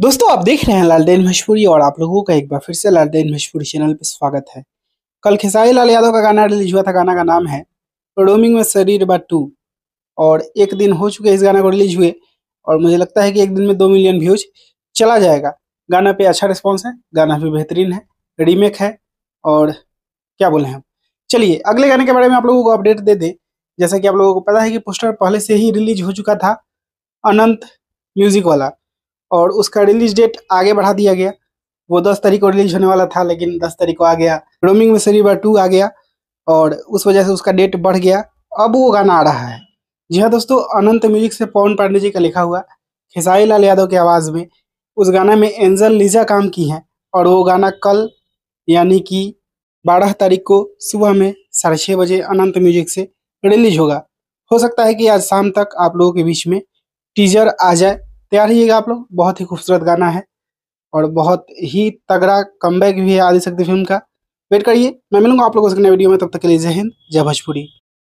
दोस्तों आप देख रहे हैं लालदेन मशहूरी और आप लोगों का एक बार फिर से लालदेन मशहूरी चैनल पर स्वागत है कल खेसारी लाल यादव का गाना रिलीज हुआ था गाना का नाम है रोमिंग में शरीर बा टू और एक दिन हो चुके इस गाना को रिलीज हुए और मुझे लगता है कि एक दिन में दो मिलियन व्यूज चला जाएगा गाना पे अच्छा रिस्पॉन्स है गाना भी बेहतरीन है रीमेक है और क्या बोले हम चलिए अगले गाने के बारे में आप लोगों को अपडेट दे दें जैसा कि आप लोगों को पता है कि पोस्टर पहले से ही रिलीज हो चुका था अनंत म्यूजिक वाला और उसका रिलीज डेट आगे बढ़ा दिया गया वो दस तारीख को रिलीज होने वाला था लेकिन दस तारीख को आ गया रोमिंग में शरीर टू आ गया और उस वजह से उसका डेट बढ़ गया अब वो गाना आ रहा है जी हाँ दोस्तों अनंत म्यूजिक से पवन पांडे जी का लिखा हुआ खेसारी लाल यादव की आवाज़ में उस गाना में एंजल लीजा काम की है और वो गाना कल यानी कि बारह तारीख को सुबह में साढ़े छः बजे अनंत म्यूजिक से रिलीज होगा हो सकता है कि आज शाम तक आप लोगों के बीच में टीजर आ जाए तैयार रहिएगा आप लोग बहुत ही खूबसूरत गाना है और बहुत ही तगड़ा कम भी है आदिशक्ति फिल्म का वेट करिए मैं मिलूंगा आप लोगों से नए वीडियो में तब तक के लिए जय हिंद जय भोजपुरी